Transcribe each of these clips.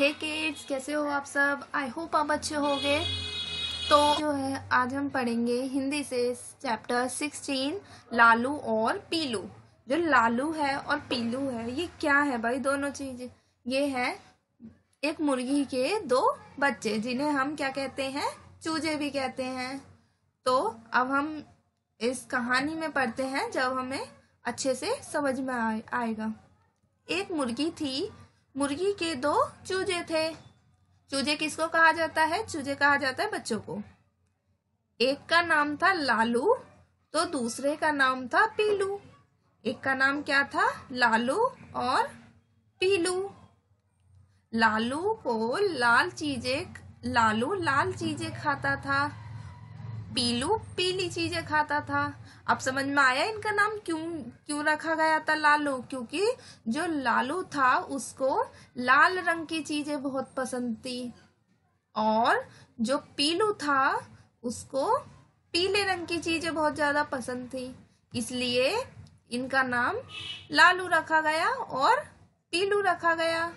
हे kids कैसे हो आप सब आई होप आप अच्छे होगे तो जो है आज हम पढ़ेंगे हिंदी से चैप्टर सिक्सटीन लालू और पीलू जो लालू है और पीलू है ये क्या है भाई दोनों चीज ये है एक मुर्गी के दो बच्चे जिन्हें हम क्या कहते हैं चूजे भी कहते हैं तो अब हम इस कहानी में पढ़ते हैं जब हमें अच्छे से समझ में आए, आएगा एक मुर्गी थी मुर्गी के दो चूजे थे चूजे किसको कहा जाता है चूजे कहा जाता है बच्चों को एक का नाम था लालू तो दूसरे का नाम था पीलू एक का नाम क्या था लालू और पीलू लालू को लाल चीजें लालू लाल चीजें खाता था पीलू पीली चीजें खाता था अब समझ में आया इनका नाम क्यों क्यों रखा गया था लालू क्योंकि जो लालू था उसको लाल रंग की चीजें बहुत पसंद थी और जो पीलू था उसको पीले रंग की चीजें बहुत ज्यादा पसंद थी इसलिए इनका नाम लालू रखा गया और पीलू रखा गया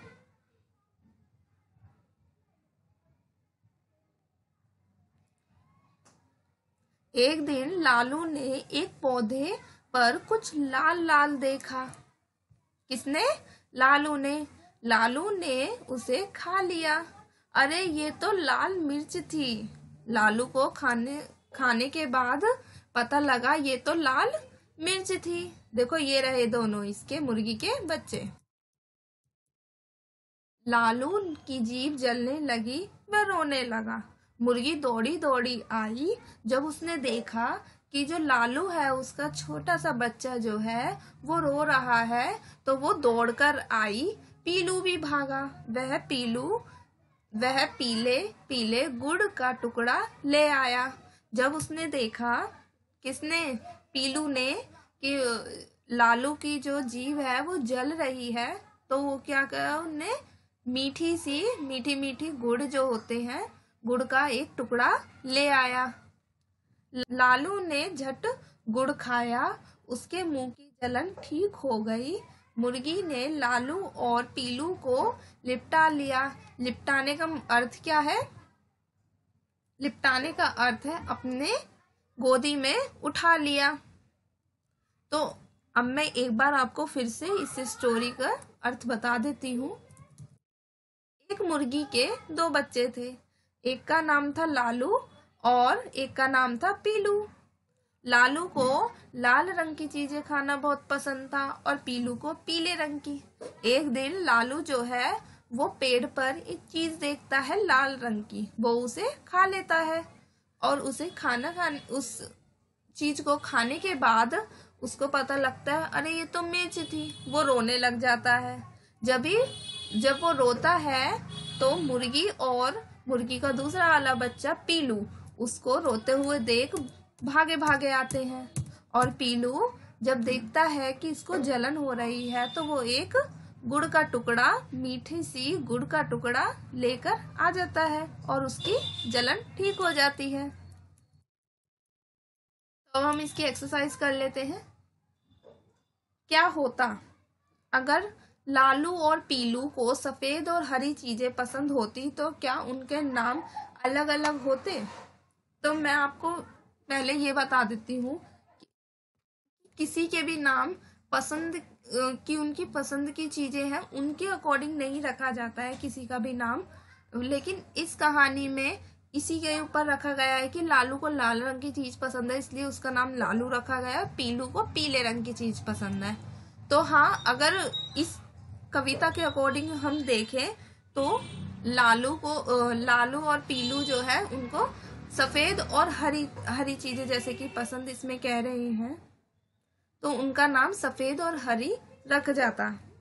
एक दिन लालू ने एक पौधे पर कुछ लाल लाल देखा किसने लालू ने लालू ने उसे खा लिया अरे ये तो लाल मिर्च थी लालू को खाने खाने के बाद पता लगा ये तो लाल मिर्च थी देखो ये रहे दोनों इसके मुर्गी के बच्चे लालू की जीभ जलने लगी वह रोने लगा मुर्गी दौड़ी दौड़ी आई जब उसने देखा कि जो लालू है उसका छोटा सा बच्चा जो है वो रो रहा है तो वो दौड़कर आई पीलू भी भागा वह पीलू वह पीले पीले गुड़ का टुकड़ा ले आया जब उसने देखा किसने पीलू ने कि लालू की जो जीव है वो जल रही है तो वो क्या कहा उनने मीठी सी मीठी मीठी गुड़ जो होते हैं गुड़ का एक टुकड़ा ले आया लालू ने झट गुड़ खाया उसके मुंह की जलन ठीक हो गई मुर्गी ने लालू और पीलू को लिपटा लिया लिपटाने का अर्थ क्या है लिपटाने का अर्थ है अपने गोदी में उठा लिया तो अब मैं एक बार आपको फिर से इस स्टोरी का अर्थ बता देती हूँ एक मुर्गी के दो बच्चे थे एक का नाम था लालू और एक का नाम था पीलू लालू को लाल रंग की चीजें खाना बहुत पसंद था और पीलू को पीले रंग की एक दिन लालू जो है वो पेड़ पर एक चीज देखता है लाल रंग की वो उसे खा लेता है और उसे खाना खाने उस चीज को खाने के बाद उसको पता लगता है अरे ये तो मिर्च थी वो रोने लग जाता है जब ही जब वो रोता है तो मुर्गी और मुर्गी का दूसरा वाला बच्चा पीलू उसको रोते हुए देख भागे भागे आते हैं और पीलू जब देखता है कि इसको जलन हो रही है तो वो एक गुड़ का टुकड़ा मीठी सी गुड़ का टुकड़ा लेकर आ जाता है और उसकी जलन ठीक हो जाती है तो हम इसकी एक्सरसाइज कर लेते हैं क्या होता अगर लालू और पीलू को सफ़ेद और हरी चीज़ें पसंद होती तो क्या उनके नाम अलग अलग होते तो मैं आपको पहले ये बता देती हूँ कि किसी के भी नाम पसंद की उनकी पसंद की चीज़ें हैं उनके अकॉर्डिंग नहीं रखा जाता है किसी का भी नाम लेकिन इस कहानी में इसी के ऊपर रखा गया है कि लालू को लाल रंग की चीज़ पसंद है इसलिए उसका नाम लालू रखा गया है पीलू को पीले रंग की चीज़ पसंद है तो हाँ अगर इस कविता के अकॉर्डिंग हम देखें तो लालू को लालू और पीलू जो है उनको सफेद और हरी हरी चीजें जैसे कि पसंद इसमें कह रहे हैं तो उनका नाम सफेद और हरी रख जाता है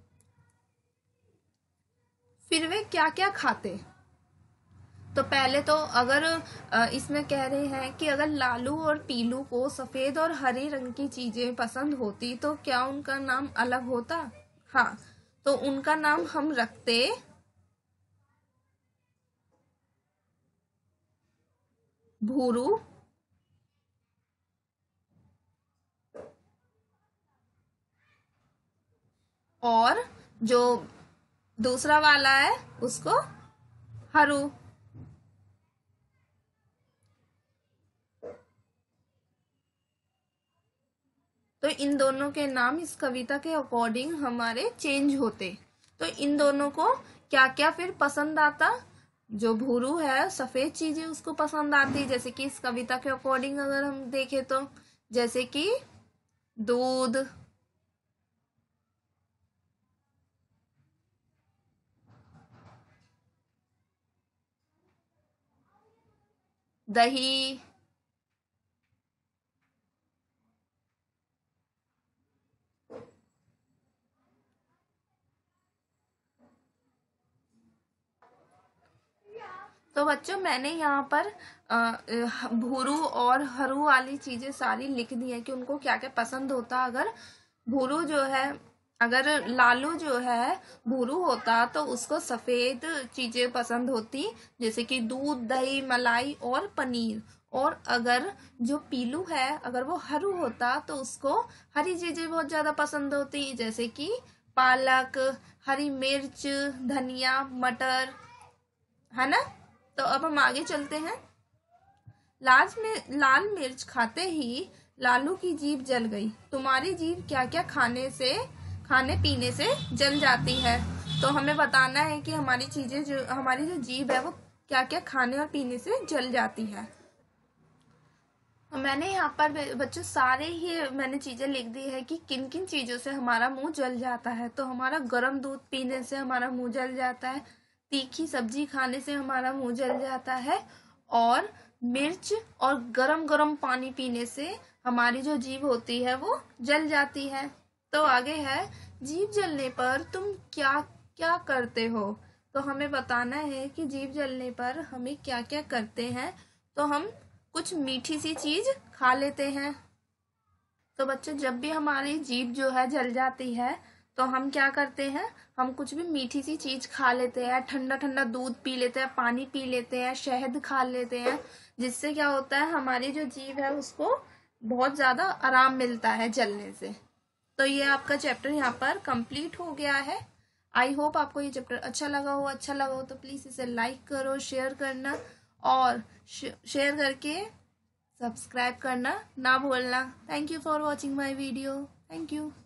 फिर वे क्या क्या खाते तो पहले तो अगर इसमें कह रहे हैं कि अगर लालू और पीलू को सफेद और हरे रंग की चीजें पसंद होती तो क्या उनका नाम अलग होता हाँ तो उनका नाम हम रखते भूरू और जो दूसरा वाला है उसको हरू इन दोनों के नाम इस कविता के अकॉर्डिंग हमारे चेंज होते तो इन दोनों को क्या क्या फिर पसंद आता जो भूरू है सफेद चीजें उसको पसंद आती जैसे कि इस कविता के अकॉर्डिंग अगर हम देखें तो जैसे कि दूध दही तो बच्चों मैंने यहाँ पर भूरू और हरू वाली चीज़ें सारी लिख दी हैं कि उनको क्या क्या पसंद होता अगर भूरू जो है अगर लालू जो है भूरू होता तो उसको सफ़ेद चीज़ें पसंद होती जैसे कि दूध दही मलाई और पनीर और अगर जो पीलू है अगर वो हरू होता तो उसको हरी चीज़ें बहुत ज़्यादा पसंद होती जैसे कि पालक हरी मिर्च धनिया मटर है ना तो अब हम आगे चलते हैं लाल में लाल मिर्च खाते ही लालू की जीभ जल गई तुम्हारी जीभ क्या क्या खाने से खाने पीने से जल जाती है तो हमें बताना है कि हमारी चीज़ें जो हमारी जो जीभ है वो क्या क्या खाने और पीने से जल जाती है तो मैंने यहाँ पर बच्चों सारे ही मैंने चीज़ें लिख दी है कि किन किन चीज़ों से हमारा मुंह जल जाता है तो हमारा गर्म दूध पीने से हमारा मुंह जल जाता है तीखी सब्जी खाने से हमारा मुंह जल जाता है और मिर्च और गरम गरम पानी पीने से हमारी जो जीभ होती है वो जल जाती है तो आगे है जीभ जलने पर तुम क्या क्या करते हो तो हमें बताना है कि जीभ जलने पर हमें क्या क्या करते हैं तो हम कुछ मीठी सी चीज खा लेते हैं तो बच्चों जब भी हमारी जीभ जो है जल जाती है तो हम क्या करते हैं हम कुछ भी मीठी सी चीज खा लेते हैं ठंडा ठंडा दूध पी लेते हैं पानी पी लेते हैं शहद खा लेते हैं जिससे क्या होता है हमारी जो जीव है उसको बहुत ज़्यादा आराम मिलता है जलने से तो ये आपका चैप्टर यहाँ पर कंप्लीट हो गया है आई होप आपको ये चैप्टर अच्छा लगा हो अच्छा लगा हो तो प्लीज़ इसे लाइक करो शेयर करना और शेयर करके सब्सक्राइब करना ना भूलना thank you for watching my video thank you